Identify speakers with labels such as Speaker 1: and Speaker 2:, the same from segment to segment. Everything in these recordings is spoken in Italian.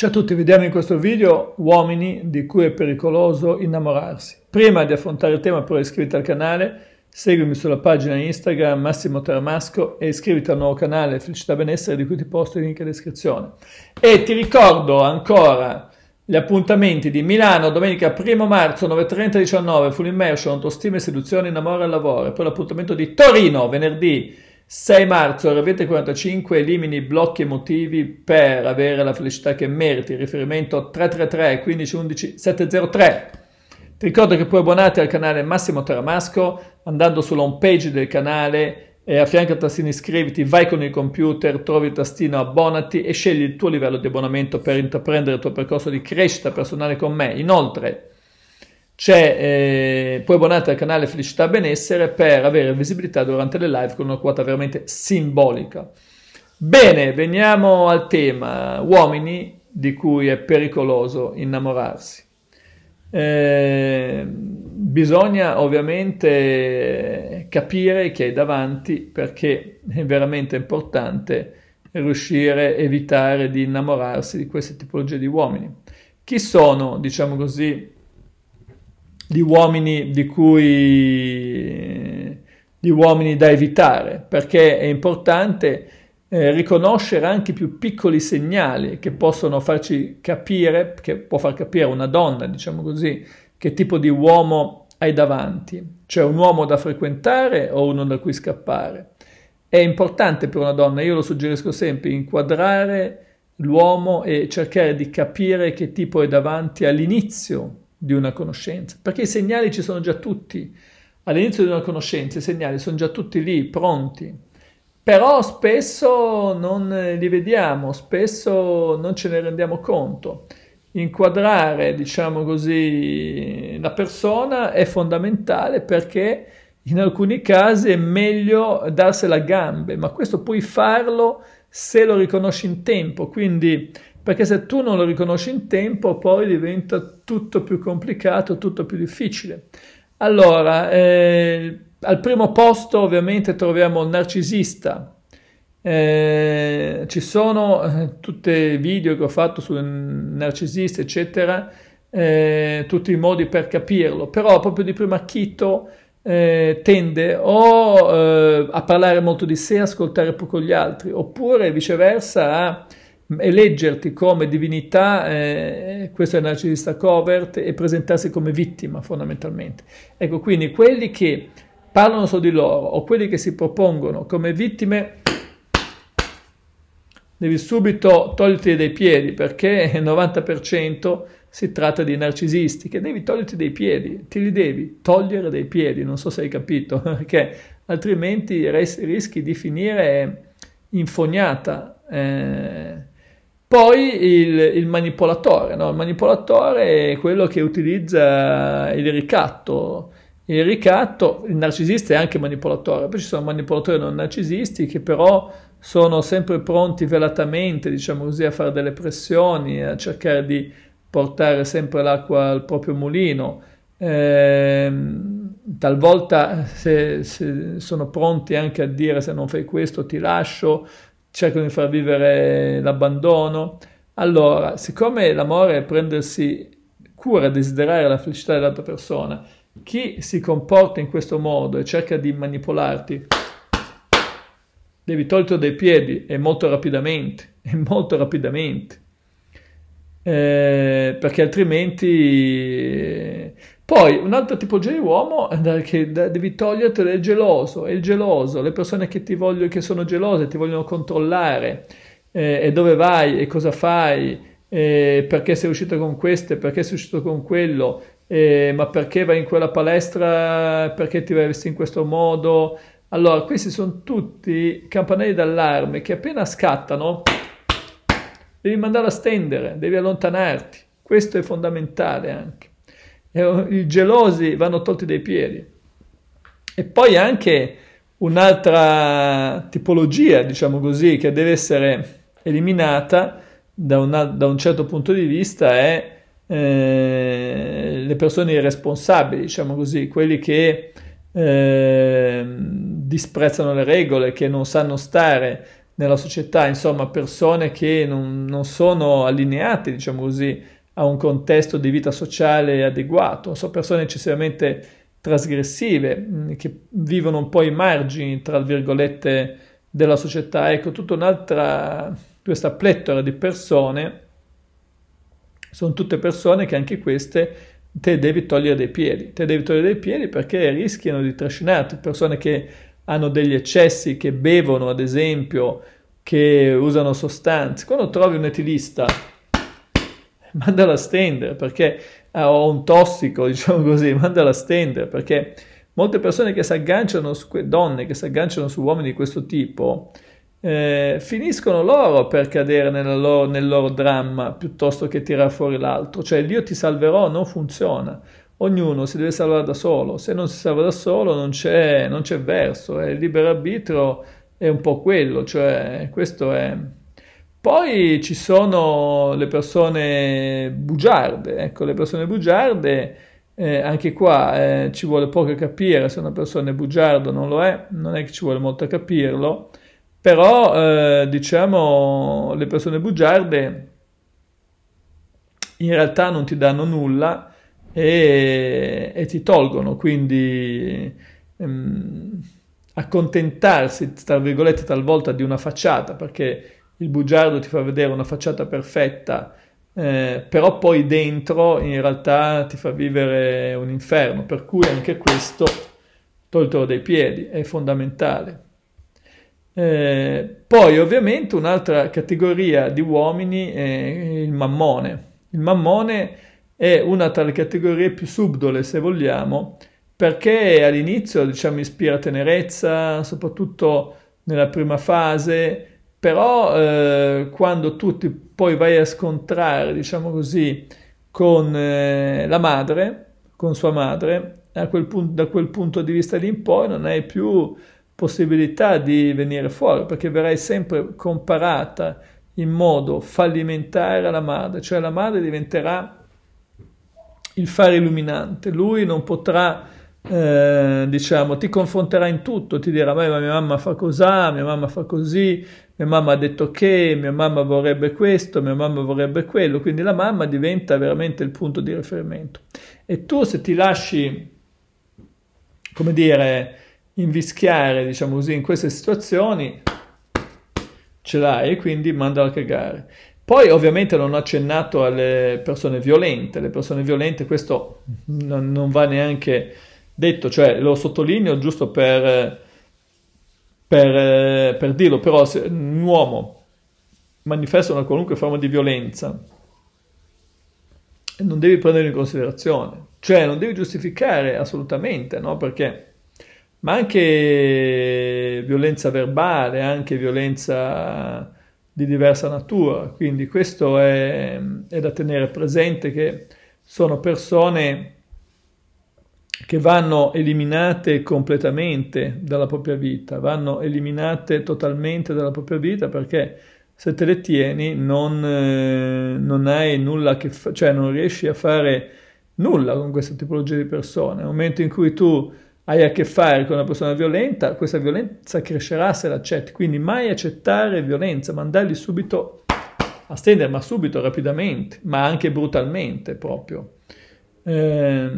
Speaker 1: Ciao a tutti, vediamo in questo video uomini di cui è pericoloso innamorarsi. Prima di affrontare il tema però iscriviti al canale, seguimi sulla pagina Instagram Massimo Taramasco e iscriviti al nuovo canale Felicità Benessere di cui ti posto il link in descrizione. E ti ricordo ancora gli appuntamenti di Milano domenica 1 marzo 9.30-19 Full Immersion, autostima e seduzione, innamora e lavoro. E poi l'appuntamento di Torino venerdì 6 marzo alle 45, elimini blocchi emotivi per avere la felicità che meriti, riferimento 333 1511 703. Ti ricordo che puoi abbonarti al canale Massimo Taramasco andando sulla home page del canale e a fianco al tastino iscriviti vai con il computer, trovi il tastino abbonati e scegli il tuo livello di abbonamento per intraprendere il tuo percorso di crescita personale con me. Inoltre c'è, eh, puoi abbonarti al canale Felicità Benessere per avere visibilità durante le live con una quota veramente simbolica. Bene, veniamo al tema uomini di cui è pericoloso innamorarsi. Eh, bisogna ovviamente capire chi hai davanti perché è veramente importante riuscire a evitare di innamorarsi di queste tipologie di uomini. Chi sono, diciamo così, di uomini di cui di uomini da evitare, perché è importante eh, riconoscere anche i più piccoli segnali che possono farci capire, che può far capire una donna, diciamo così, che tipo di uomo hai davanti. cioè un uomo da frequentare o uno da cui scappare? È importante per una donna, io lo suggerisco sempre, inquadrare l'uomo e cercare di capire che tipo è davanti all'inizio di una conoscenza, perché i segnali ci sono già tutti. All'inizio di una conoscenza i segnali sono già tutti lì, pronti, però spesso non li vediamo, spesso non ce ne rendiamo conto. Inquadrare, diciamo così, la persona è fondamentale perché in alcuni casi è meglio darsela a gambe, ma questo puoi farlo se lo riconosci in tempo, quindi perché se tu non lo riconosci in tempo poi diventa tutto più complicato, tutto più difficile. Allora, eh, al primo posto ovviamente troviamo il narcisista. Eh, ci sono eh, tutti i video che ho fatto sul narcisista, eccetera, eh, tutti i modi per capirlo, però proprio di primo acchito eh, tende o eh, a parlare molto di sé, ascoltare poco gli altri, oppure viceversa a eleggerti come divinità, eh, questo è il narcisista covert, e presentarsi come vittima fondamentalmente. Ecco, quindi quelli che parlano su di loro o quelli che si propongono come vittime, devi subito toglierti dai piedi perché il 90% si tratta di narcisisti che devi toglierti dai piedi, ti li devi togliere dai piedi, non so se hai capito, perché altrimenti rischi di finire infognata. Eh, poi il, il manipolatore, no? il manipolatore è quello che utilizza il ricatto, il ricatto, il narcisista è anche manipolatore, poi ci sono manipolatori non narcisisti che però sono sempre pronti velatamente, diciamo così, a fare delle pressioni, a cercare di portare sempre l'acqua al proprio mulino. Eh, talvolta se, se sono pronti anche a dire se non fai questo ti lascio, cercano di far vivere l'abbandono. Allora, siccome l'amore è prendersi cura, desiderare la felicità dell'altra persona, chi si comporta in questo modo e cerca di manipolarti, devi toglierlo dai piedi e molto rapidamente, e molto rapidamente, eh, perché altrimenti poi un altro tipo di uomo eh, che devi togliertelo è il geloso, è il geloso, le persone che ti vogliono, che sono gelose, ti vogliono controllare, eh, e dove vai, e cosa fai, eh, perché sei uscito con queste, perché sei uscito con quello, eh, ma perché vai in quella palestra, perché ti vesti in questo modo. Allora, questi sono tutti campanelli d'allarme che appena scattano devi mandarla a stendere, devi allontanarti. Questo è fondamentale anche. Oh, i gelosi vanno tolti dai piedi. E poi anche un'altra tipologia, diciamo così, che deve essere eliminata da, una, da un certo punto di vista è eh, le persone irresponsabili, diciamo così, quelli che eh, disprezzano le regole, che non sanno stare nella società, insomma persone che non, non sono allineate, diciamo così, a un contesto di vita sociale adeguato, sono persone eccessivamente trasgressive, mm, che vivono un po' i margini, tra virgolette, della società. Ecco, tutta un'altra, questa plettora di persone, sono tutte persone che anche queste te devi togliere dai piedi, te devi togliere dai piedi perché rischiano di trascinarti, persone che hanno degli eccessi, che bevono ad esempio, che usano sostanze. Quando trovi un etilista mandala a stendere perché eh, ho un tossico, diciamo così, mandala a stendere perché molte persone che si agganciano su donne che si agganciano su uomini di questo tipo eh, finiscono loro per cadere loro, nel loro dramma piuttosto che tirare fuori l'altro, cioè io ti salverò non funziona. Ognuno si deve salvare da solo, se non si salva da solo non c'è, non c'è verso, eh, il libero arbitro è un po' quello, cioè questo è, poi ci sono le persone bugiarde, ecco, le persone bugiarde, eh, anche qua eh, ci vuole poco capire se una persona è bugiarda non lo è, non è che ci vuole molto capirlo, però eh, diciamo le persone bugiarde in realtà non ti danno nulla e, e ti tolgono, quindi... Ehm, accontentarsi, tra virgolette, talvolta di una facciata, perché il bugiardo ti fa vedere una facciata perfetta, eh, però poi dentro in realtà ti fa vivere un inferno, per cui anche questo, toltelo dai piedi, è fondamentale. Eh, poi ovviamente un'altra categoria di uomini è il mammone. Il mammone è una tra le categorie più subdole, se vogliamo, perché all'inizio diciamo, ispira tenerezza, soprattutto nella prima fase, però eh, quando tu ti poi vai a scontrare, diciamo così, con eh, la madre, con sua madre, quel punto, da quel punto di vista lì in poi non hai più possibilità di venire fuori, perché verrai sempre comparata in modo fallimentare alla madre, cioè la madre diventerà il fare illuminante, lui non potrà eh, diciamo, ti confronterà in tutto, ti dirà, ma mia mamma fa così, mia mamma fa così, mia mamma ha detto che, mia mamma vorrebbe questo, mia mamma vorrebbe quello, quindi la mamma diventa veramente il punto di riferimento. E tu se ti lasci, come dire, invischiare, diciamo così, in queste situazioni, ce l'hai, quindi mandalo a cagare. Poi ovviamente non ho accennato alle persone violente, le persone violente questo non, non va neanche detto, cioè lo sottolineo giusto per, per, per dirlo, però se un uomo manifesta una qualunque forma di violenza, non devi prenderlo in considerazione, cioè non devi giustificare assolutamente, no? Perché ma anche violenza verbale, anche violenza di diversa natura. Quindi questo è, è, da tenere presente che sono persone che vanno eliminate completamente dalla propria vita, vanno eliminate totalmente dalla propria vita perché se te le tieni non, eh, non hai nulla che fa- cioè non riesci a fare nulla con questa tipologia di persone. Nel momento in cui tu hai a che fare con una persona violenta, questa violenza crescerà se l'accetti. Quindi mai accettare violenza, mandarli subito a stendere, ma subito, rapidamente, ma anche brutalmente proprio. Eh,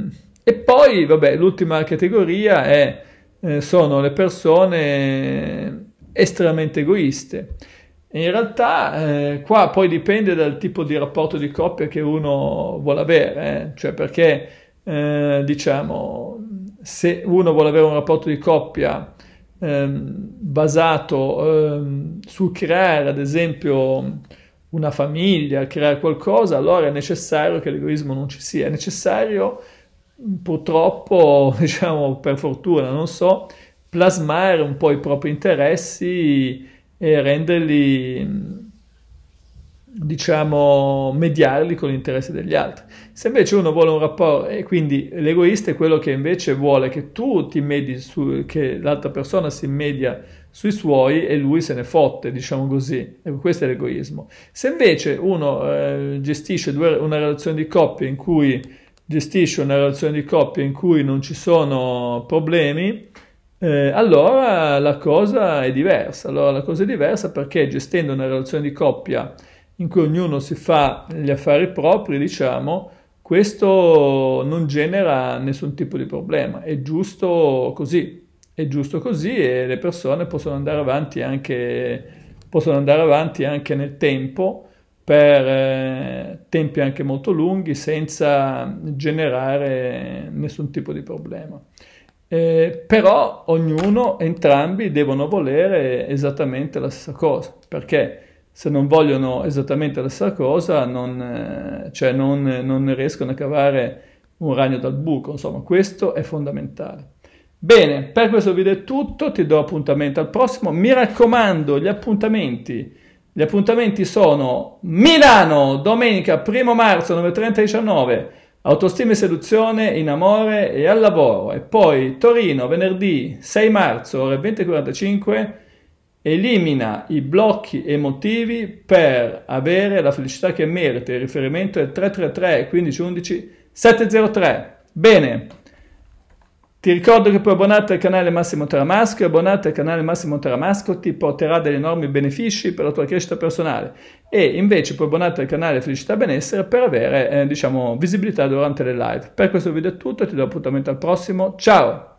Speaker 1: e poi, vabbè, l'ultima categoria è, eh, sono le persone estremamente egoiste. In realtà eh, qua poi dipende dal tipo di rapporto di coppia che uno vuole avere, eh? cioè perché eh, diciamo se uno vuole avere un rapporto di coppia ehm, basato ehm, sul creare ad esempio una famiglia, creare qualcosa, allora è necessario che l'egoismo non ci sia, è necessario purtroppo, diciamo per fortuna, non so, plasmare un po' i propri interessi e renderli mm, diciamo, mediarli con l'interesse degli altri. Se invece uno vuole un rapporto, e quindi l'egoista è quello che invece vuole che tu ti medi, su, che l'altra persona si media sui suoi e lui se ne fotte, diciamo così. E questo è l'egoismo. Se invece uno eh, gestisce due, una relazione di coppia in cui gestisce una relazione di coppia in cui non ci sono problemi, eh, allora la cosa è diversa. Allora la cosa è diversa perché gestendo una relazione di coppia in cui ognuno si fa gli affari propri, diciamo, questo non genera nessun tipo di problema, è giusto così, è giusto così e le persone possono andare avanti anche, possono andare avanti anche nel tempo per eh, tempi anche molto lunghi senza generare nessun tipo di problema. Eh, però ognuno, entrambi devono volere esattamente la stessa cosa, perché se non vogliono esattamente la stessa cosa non, eh, cioè non, non riescono a cavare un ragno dal buco, insomma questo è fondamentale. Bene, per questo video è tutto, ti do appuntamento al prossimo, mi raccomando gli appuntamenti gli appuntamenti sono Milano, domenica 1 marzo 9.30-19, autostima e seduzione in amore e al lavoro. E poi Torino, venerdì 6 marzo, ore 20.45, elimina i blocchi emotivi per avere la felicità che merita. Il riferimento è 333 1511 703. Bene. Ti ricordo che puoi abbonarti al canale Massimo Teramasco e abbonarti al canale Massimo Teramasco ti porterà degli enormi benefici per la tua crescita personale e invece puoi abbonarti al canale Felicità Benessere per avere eh, diciamo, visibilità durante le live. Per questo video è tutto, ti do appuntamento al prossimo, ciao!